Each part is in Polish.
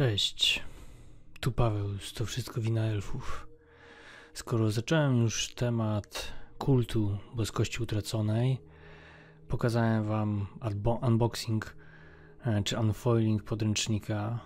Cześć, tu Paweł, to wszystko wina elfów. Skoro zacząłem już temat kultu boskości utraconej, pokazałem wam unboxing e, czy unfoiling podręcznika.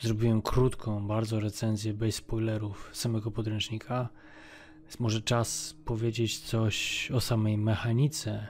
Zrobiłem krótką, bardzo recenzję bez spoilerów samego podręcznika. Jest może czas powiedzieć coś o samej mechanice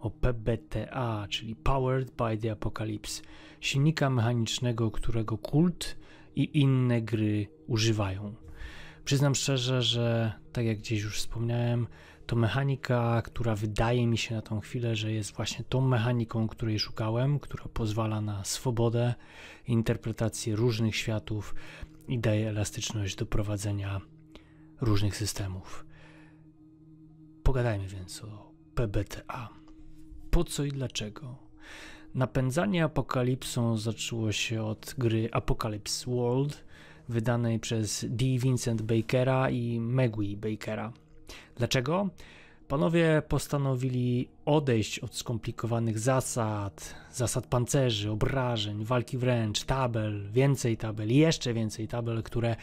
o PBTA, czyli Powered by the Apocalypse, silnika mechanicznego, którego kult i inne gry używają. Przyznam szczerze, że tak jak gdzieś już wspomniałem, to mechanika, która wydaje mi się na tą chwilę, że jest właśnie tą mechaniką, której szukałem, która pozwala na swobodę, interpretację różnych światów i daje elastyczność do prowadzenia różnych systemów. Pogadajmy więc o PBTA po co i dlaczego. Napędzanie apokalipsą zaczęło się od gry Apocalypse World, wydanej przez D. Vincent Bakera i Megui Bakera. Dlaczego? Panowie postanowili odejść od skomplikowanych zasad, zasad pancerzy, obrażeń, walki wręcz, tabel, więcej tabel, jeszcze więcej tabel, które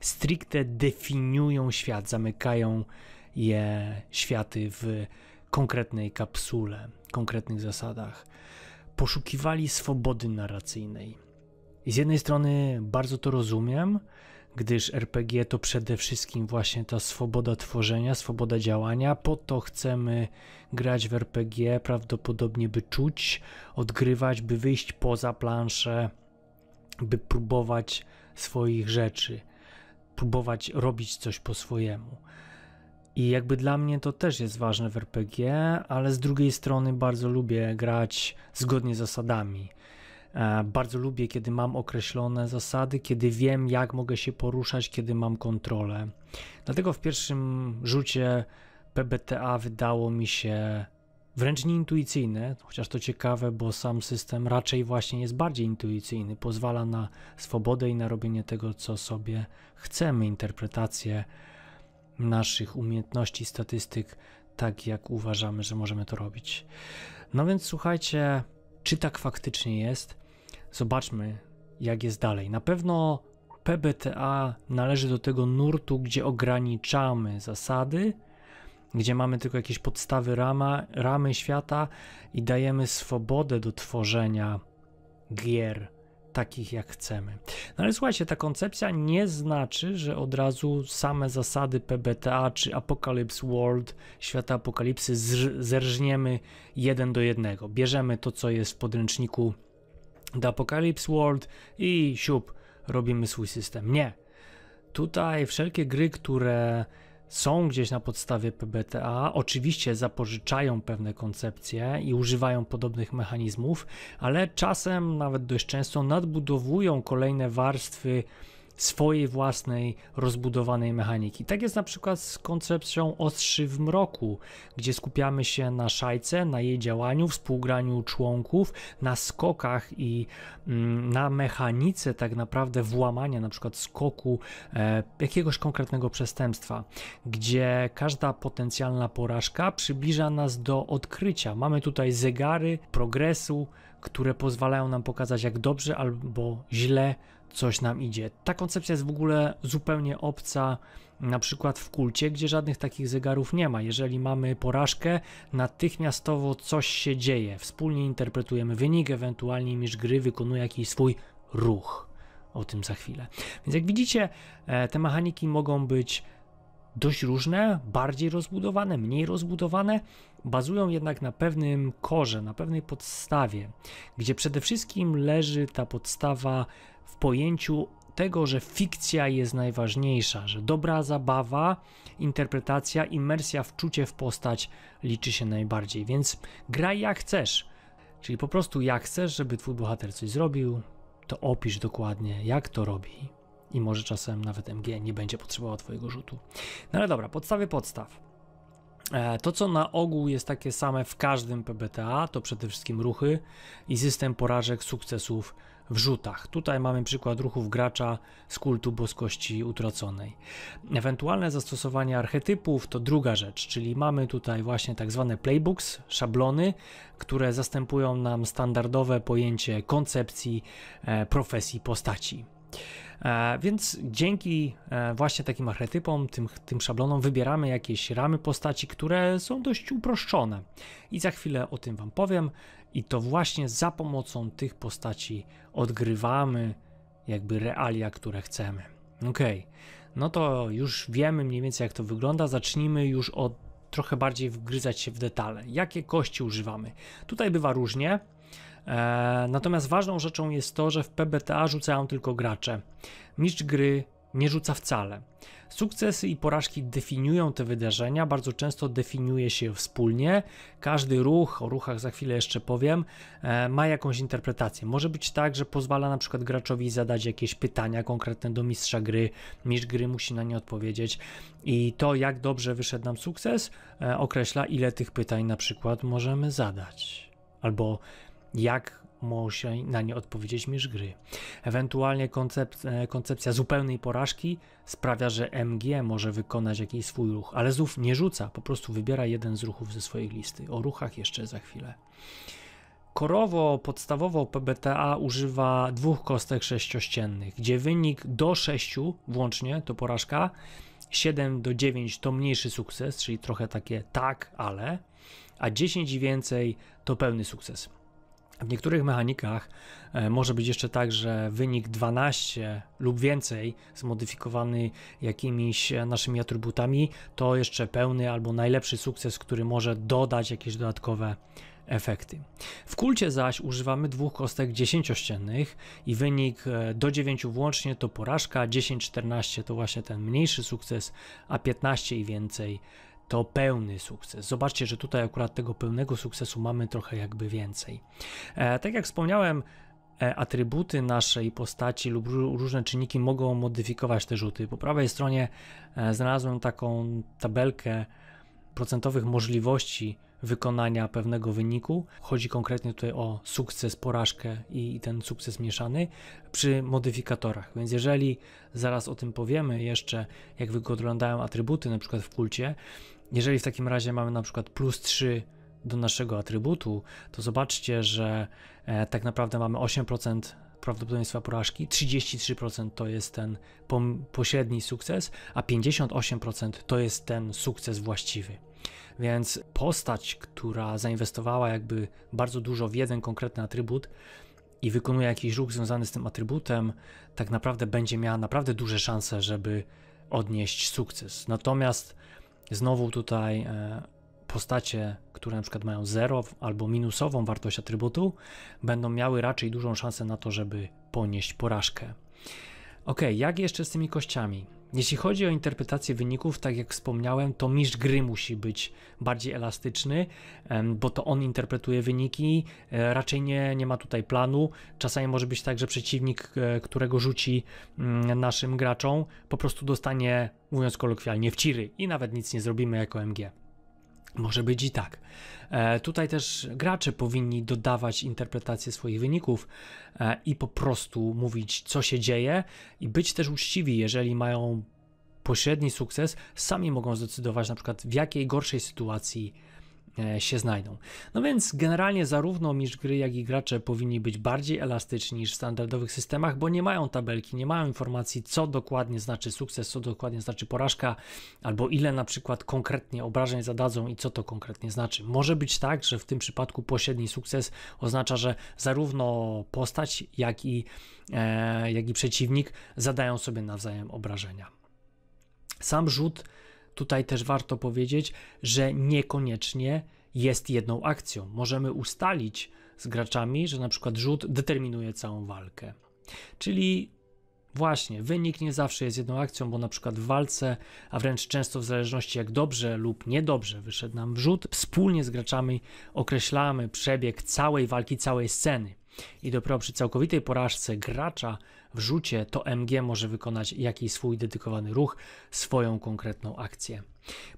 stricte definiują świat, zamykają je światy w konkretnej kapsule konkretnych zasadach. Poszukiwali swobody narracyjnej. I z jednej strony bardzo to rozumiem, gdyż RPG to przede wszystkim właśnie ta swoboda tworzenia, swoboda działania. Po to chcemy grać w RPG, prawdopodobnie by czuć, odgrywać, by wyjść poza planszę, by próbować swoich rzeczy, próbować robić coś po swojemu. I jakby dla mnie to też jest ważne w RPG, ale z drugiej strony bardzo lubię grać zgodnie z zasadami. E, bardzo lubię, kiedy mam określone zasady, kiedy wiem, jak mogę się poruszać, kiedy mam kontrolę. Dlatego w pierwszym rzucie PBTA wydało mi się wręcz nieintuicyjne, chociaż to ciekawe, bo sam system raczej właśnie jest bardziej intuicyjny, pozwala na swobodę i na robienie tego, co sobie chcemy, interpretację naszych umiejętności, statystyk, tak jak uważamy, że możemy to robić. No więc słuchajcie, czy tak faktycznie jest? Zobaczmy, jak jest dalej. Na pewno PBTA należy do tego nurtu, gdzie ograniczamy zasady, gdzie mamy tylko jakieś podstawy rama, ramy świata i dajemy swobodę do tworzenia gier takich, jak chcemy. No ale słuchajcie, ta koncepcja nie znaczy, że od razu same zasady PBTA czy Apocalypse World, świata apokalipsy, zerżniemy jeden do jednego. Bierzemy to, co jest w podręczniku do Apocalypse World i siup, robimy swój system. Nie. Tutaj wszelkie gry, które są gdzieś na podstawie PBTA, oczywiście zapożyczają pewne koncepcje i używają podobnych mechanizmów, ale czasem, nawet dość często, nadbudowują kolejne warstwy swojej własnej rozbudowanej mechaniki. Tak jest na przykład z koncepcją ostrzy w mroku, gdzie skupiamy się na szajce, na jej działaniu, współgraniu członków, na skokach i mm, na mechanice tak naprawdę włamania, na przykład skoku e, jakiegoś konkretnego przestępstwa, gdzie każda potencjalna porażka przybliża nas do odkrycia. Mamy tutaj zegary progresu, które pozwalają nam pokazać, jak dobrze albo źle coś nam idzie. Ta koncepcja jest w ogóle zupełnie obca na przykład w kulcie, gdzie żadnych takich zegarów nie ma. Jeżeli mamy porażkę, natychmiastowo coś się dzieje. Wspólnie interpretujemy wynik, ewentualnie mistrz gry wykonuje jakiś swój ruch. O tym za chwilę. Więc jak widzicie, e, te mechaniki mogą być dość różne, bardziej rozbudowane, mniej rozbudowane, bazują jednak na pewnym korze, na pewnej podstawie, gdzie przede wszystkim leży ta podstawa w pojęciu tego, że fikcja jest najważniejsza, że dobra zabawa, interpretacja, imersja w czucie w postać liczy się najbardziej. Więc graj jak chcesz. Czyli po prostu jak chcesz, żeby twój bohater coś zrobił, to opisz dokładnie, jak to robi. I może czasem nawet MG nie będzie potrzebował twojego rzutu. No ale dobra, podstawy podstaw. E, to, co na ogół jest takie same w każdym PBTA, to przede wszystkim ruchy i system porażek, sukcesów, w rzutach. Tutaj mamy przykład ruchów gracza z kultu boskości utraconej. Ewentualne zastosowanie archetypów to druga rzecz, czyli mamy tutaj właśnie tak zwane playbooks, szablony, które zastępują nam standardowe pojęcie koncepcji, e, profesji, postaci. E, więc dzięki e, właśnie takim archetypom, tym, tym szablonom wybieramy jakieś ramy postaci, które są dość uproszczone. I za chwilę o tym Wam powiem. I to właśnie za pomocą tych postaci odgrywamy jakby realia, które chcemy. OK, no to już wiemy mniej więcej jak to wygląda. Zacznijmy już od trochę bardziej wgryzać się w detale. Jakie kości używamy? Tutaj bywa różnie. E, natomiast ważną rzeczą jest to, że w PBTA rzucają tylko gracze. Mistrz gry nie rzuca wcale. Sukcesy i porażki definiują te wydarzenia, bardzo często definiuje się wspólnie. Każdy ruch, o ruchach za chwilę jeszcze powiem, e, ma jakąś interpretację. Może być tak, że pozwala na przykład graczowi zadać jakieś pytania konkretne do mistrza gry, mistrz gry musi na nie odpowiedzieć i to jak dobrze wyszedł nam sukces e, określa ile tych pytań na przykład możemy zadać. Albo jak musi na nie odpowiedzieć mistrz gry. Ewentualnie koncepcja, e, koncepcja zupełnej porażki sprawia, że MG może wykonać jakiś swój ruch, ale znów nie rzuca, po prostu wybiera jeden z ruchów ze swojej listy. O ruchach jeszcze za chwilę. Korowo, podstawowo PBTA używa dwóch kostek sześciościennych, gdzie wynik do 6 włącznie to porażka, 7 do 9 to mniejszy sukces, czyli trochę takie tak, ale, a 10 i więcej to pełny sukces. W niektórych mechanikach e, może być jeszcze tak, że wynik 12 lub więcej, zmodyfikowany jakimiś e, naszymi atrybutami, to jeszcze pełny albo najlepszy sukces, który może dodać jakieś dodatkowe efekty. W kulcie zaś używamy dwóch kostek dziesięciościennych i wynik e, do 9 włącznie to porażka, 10-14 to właśnie ten mniejszy sukces, a 15 i więcej to pełny sukces. Zobaczcie, że tutaj akurat tego pełnego sukcesu mamy trochę jakby więcej. E, tak jak wspomniałem, e, atrybuty naszej postaci lub różne czynniki mogą modyfikować te rzuty. Po prawej stronie e, znalazłem taką tabelkę procentowych możliwości wykonania pewnego wyniku. Chodzi konkretnie tutaj o sukces, porażkę i ten sukces mieszany przy modyfikatorach. Więc jeżeli zaraz o tym powiemy jeszcze, jak wyglądają atrybuty na przykład w kulcie, jeżeli w takim razie mamy na przykład plus 3 do naszego atrybutu, to zobaczcie, że e, tak naprawdę mamy 8% prawdopodobieństwa porażki, 33% to jest ten pośredni sukces, a 58% to jest ten sukces właściwy. Więc postać, która zainwestowała jakby bardzo dużo w jeden konkretny atrybut i wykonuje jakiś ruch związany z tym atrybutem, tak naprawdę będzie miała naprawdę duże szanse, żeby odnieść sukces. Natomiast Znowu tutaj e, postacie, które na przykład mają zero albo minusową wartość atrybutu, będą miały raczej dużą szansę na to, żeby ponieść porażkę. Ok, jak jeszcze z tymi kościami? Jeśli chodzi o interpretację wyników, tak jak wspomniałem, to mistrz gry musi być bardziej elastyczny, bo to on interpretuje wyniki, e, raczej nie, nie ma tutaj planu. Czasami może być tak, że przeciwnik, e, którego rzuci mm, naszym graczom, po prostu dostanie, mówiąc kolokwialnie, w ciry i nawet nic nie zrobimy jako MG. Może być i tak. E, tutaj też gracze powinni dodawać interpretację swoich wyników e, i po prostu mówić, co się dzieje, i być też uczciwi, jeżeli mają pośredni sukces, sami mogą zdecydować, na przykład, w jakiej gorszej sytuacji E, się znajdą. No więc generalnie zarówno misz gry, jak i gracze powinni być bardziej elastyczni niż w standardowych systemach, bo nie mają tabelki, nie mają informacji, co dokładnie znaczy sukces, co dokładnie znaczy porażka, albo ile na przykład konkretnie obrażeń zadadzą i co to konkretnie znaczy. Może być tak, że w tym przypadku pośredni sukces oznacza, że zarówno postać, jak i, e, jak i przeciwnik zadają sobie nawzajem obrażenia. Sam rzut Tutaj też warto powiedzieć, że niekoniecznie jest jedną akcją. Możemy ustalić z graczami, że na przykład rzut determinuje całą walkę. Czyli Właśnie, wynik nie zawsze jest jedną akcją, bo na przykład w walce, a wręcz często w zależności jak dobrze lub niedobrze wyszedł nam rzut, wspólnie z graczami określamy przebieg całej walki, całej sceny. I dopiero przy całkowitej porażce gracza w rzucie, to MG może wykonać jakiś swój dedykowany ruch, swoją konkretną akcję.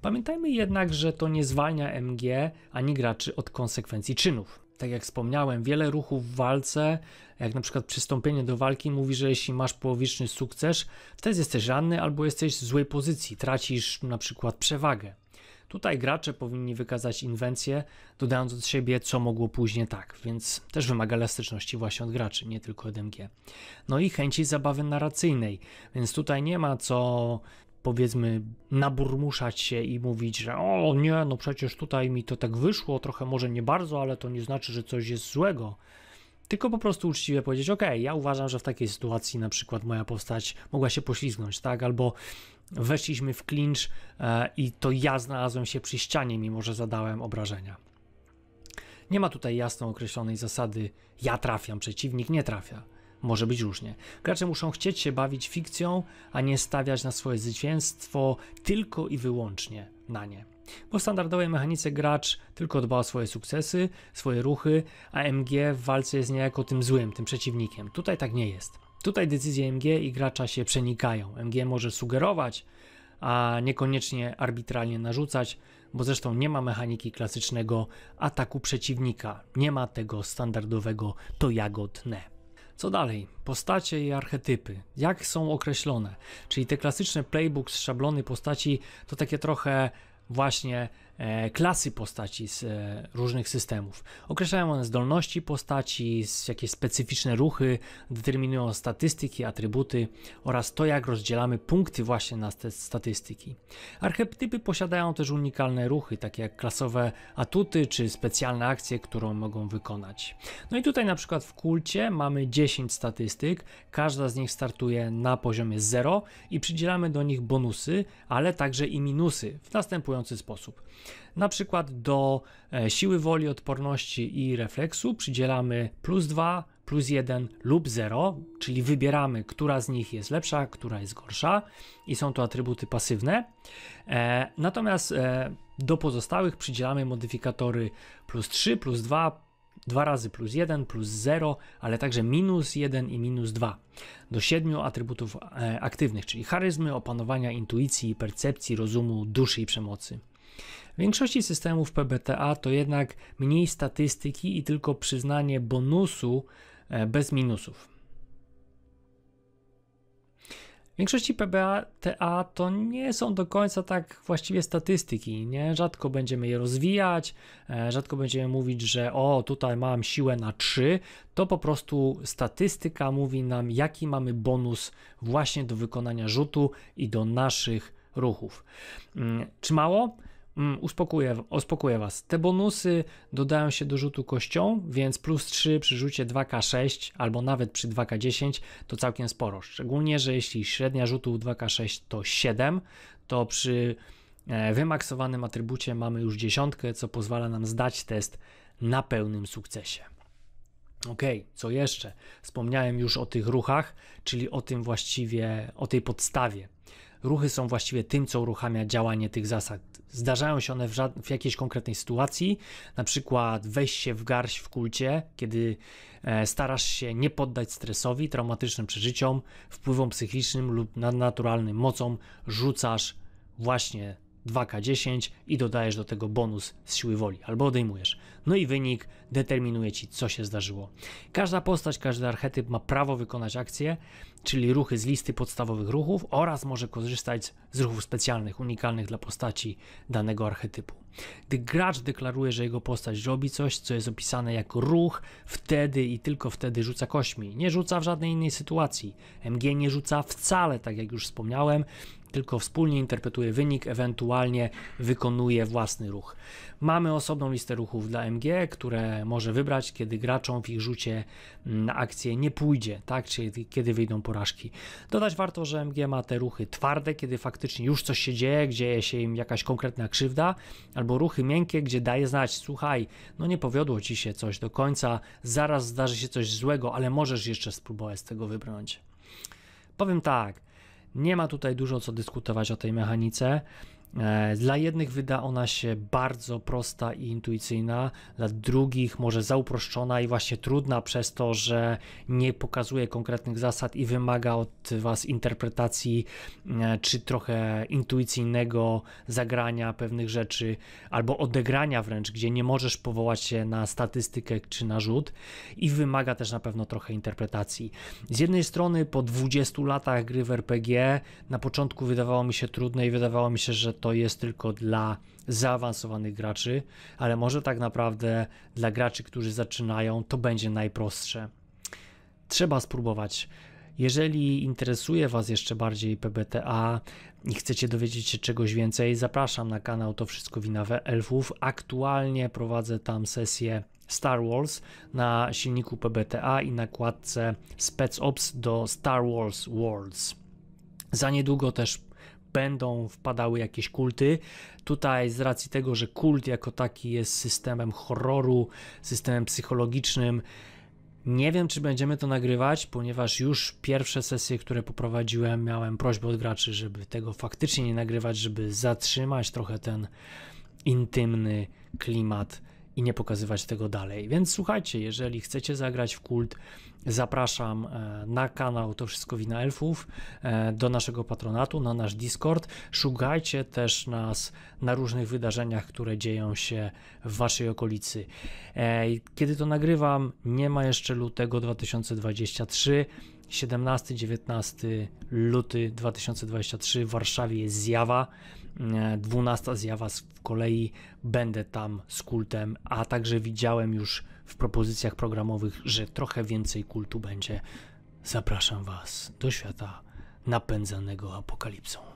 Pamiętajmy jednak, że to nie zwalnia MG ani graczy od konsekwencji czynów. Tak jak wspomniałem, wiele ruchów w walce, jak na przykład przystąpienie do walki, mówi, że jeśli masz połowiczny sukces, wtedy jesteś ranny albo jesteś w złej pozycji, tracisz na przykład przewagę. Tutaj gracze powinni wykazać inwencję, dodając od siebie, co mogło później tak, więc też wymaga elastyczności właśnie od graczy, nie tylko od MG. No i chęci zabawy narracyjnej, więc tutaj nie ma co powiedzmy naburmuszać się i mówić, że o nie, no przecież tutaj mi to tak wyszło, trochę może nie bardzo, ale to nie znaczy, że coś jest złego tylko po prostu uczciwie powiedzieć, ok, ja uważam, że w takiej sytuacji na przykład moja postać mogła się poślizgnąć, tak, albo weszliśmy w clinch e, i to ja znalazłem się przy ścianie, mimo że zadałem obrażenia. Nie ma tutaj jasno określonej zasady ja trafiam, przeciwnik nie trafia. Może być różnie. Gracze muszą chcieć się bawić fikcją, a nie stawiać na swoje zwycięstwo tylko i wyłącznie na nie. Po standardowej mechanice gracz tylko dba o swoje sukcesy, swoje ruchy, a MG w walce jest niejako tym złym, tym przeciwnikiem. Tutaj tak nie jest. Tutaj decyzje MG i gracza się przenikają. MG może sugerować, a niekoniecznie arbitralnie narzucać, bo zresztą nie ma mechaniki klasycznego ataku przeciwnika, nie ma tego standardowego to jagodne. Co dalej? Postacie i archetypy. Jak są określone? Czyli te klasyczne playbook z szablony postaci to takie trochę właśnie E, klasy postaci z e, różnych systemów. Określają one zdolności postaci, jakieś specyficzne ruchy, determinują statystyki, atrybuty oraz to, jak rozdzielamy punkty właśnie na te statystyki. Archetypy posiadają też unikalne ruchy, takie jak klasowe atuty czy specjalne akcje, którą mogą wykonać. No i tutaj na przykład w kulcie mamy 10 statystyk, każda z nich startuje na poziomie 0 i przydzielamy do nich bonusy, ale także i minusy w następujący sposób. Na przykład do e, siły woli, odporności i refleksu przydzielamy plus 2, plus 1 lub 0, czyli wybieramy, która z nich jest lepsza, która jest gorsza i są to atrybuty pasywne. E, natomiast e, do pozostałych przydzielamy modyfikatory plus 3, plus 2, dwa razy plus 1, plus 0, ale także minus 1 i minus 2. Do siedmiu atrybutów e, aktywnych, czyli charyzmy, opanowania, intuicji, percepcji, rozumu, duszy i przemocy. W większości systemów PBTA to jednak mniej statystyki i tylko przyznanie bonusu e, bez minusów. W większości PBTA to nie są do końca tak właściwie statystyki, nie? Rzadko będziemy je rozwijać, e, rzadko będziemy mówić, że o, tutaj mam siłę na 3, to po prostu statystyka mówi nam, jaki mamy bonus właśnie do wykonania rzutu i do naszych ruchów. Mm, czy mało? Mm, uspokoję, uspokoję Was. Te bonusy dodają się do rzutu kością, więc plus 3 przy rzucie 2K6 albo nawet przy 2K10 to całkiem sporo. Szczególnie, że jeśli średnia rzutu 2K6 to 7, to przy e, wymaksowanym atrybucie mamy już dziesiątkę, co pozwala nam zdać test na pełnym sukcesie. Ok, co jeszcze? Wspomniałem już o tych ruchach, czyli o tym właściwie, o tej podstawie ruchy są właściwie tym, co uruchamia działanie tych zasad. Zdarzają się one w, w jakiejś konkretnej sytuacji, na przykład weź się w garść w kulcie, kiedy e, starasz się nie poddać stresowi, traumatycznym przeżyciom, wpływom psychicznym lub nadnaturalnym mocom, rzucasz właśnie 2K10 i dodajesz do tego bonus z siły woli, albo odejmujesz. No i wynik determinuje ci, co się zdarzyło. Każda postać, każdy archetyp ma prawo wykonać akcję, czyli ruchy z listy podstawowych ruchów oraz może korzystać z ruchów specjalnych, unikalnych dla postaci danego archetypu. Gdy gracz deklaruje, że jego postać robi coś, co jest opisane jako ruch, wtedy i tylko wtedy rzuca kośmi. Nie rzuca w żadnej innej sytuacji. MG nie rzuca wcale, tak jak już wspomniałem, tylko wspólnie interpretuje wynik, ewentualnie wykonuje własny ruch. Mamy osobną listę ruchów dla MG, które może wybrać, kiedy graczom w ich rzucie mm, na akcję nie pójdzie, tak? czyli kiedy wyjdą porażki. Dodać warto, że MG ma te ruchy twarde, kiedy faktycznie już coś się dzieje, dzieje się im jakaś konkretna krzywda, albo ruchy miękkie, gdzie daje znać, słuchaj, no nie powiodło ci się coś do końca, zaraz zdarzy się coś złego, ale możesz jeszcze spróbować z tego wybrnąć. Powiem tak, nie ma tutaj dużo co dyskutować o tej mechanice. E, dla jednych wyda ona się bardzo prosta i intuicyjna, dla drugich może zauproszczona i właśnie trudna przez to, że nie pokazuje konkretnych zasad i wymaga od Was interpretacji e, czy trochę intuicyjnego zagrania pewnych rzeczy albo odegrania wręcz, gdzie nie możesz powołać się na statystykę czy na rzut i wymaga też na pewno trochę interpretacji. Z jednej strony po 20 latach gry w RPG na początku wydawało mi się trudne i wydawało mi się, że to jest tylko dla zaawansowanych graczy, ale może tak naprawdę dla graczy, którzy zaczynają, to będzie najprostsze. Trzeba spróbować. Jeżeli interesuje Was jeszcze bardziej PBTA i chcecie dowiedzieć się czegoś więcej, zapraszam na kanał To Wszystko Wina Elfów. Aktualnie prowadzę tam sesję Star Wars na silniku PBTA i nakładce Spec Ops do Star Wars Worlds. Za niedługo też będą wpadały jakieś kulty. Tutaj z racji tego, że kult jako taki jest systemem horroru, systemem psychologicznym, nie wiem, czy będziemy to nagrywać, ponieważ już pierwsze sesje, które poprowadziłem, miałem prośbę od graczy, żeby tego faktycznie nie nagrywać, żeby zatrzymać trochę ten intymny klimat i nie pokazywać tego dalej. Więc słuchajcie, jeżeli chcecie zagrać w kult, Zapraszam e, na kanał To Wszystko Wina Elfów, e, do naszego patronatu, na nasz Discord. Szukajcie też nas na różnych wydarzeniach, które dzieją się w Waszej okolicy. E, kiedy to nagrywam, nie ma jeszcze lutego 2023. 17-19 luty 2023 w Warszawie jest zjawa. Dwunasta zjawa w kolei będę tam z kultem, a także widziałem już w propozycjach programowych, że trochę więcej kultu będzie. Zapraszam Was do świata napędzanego apokalipsą.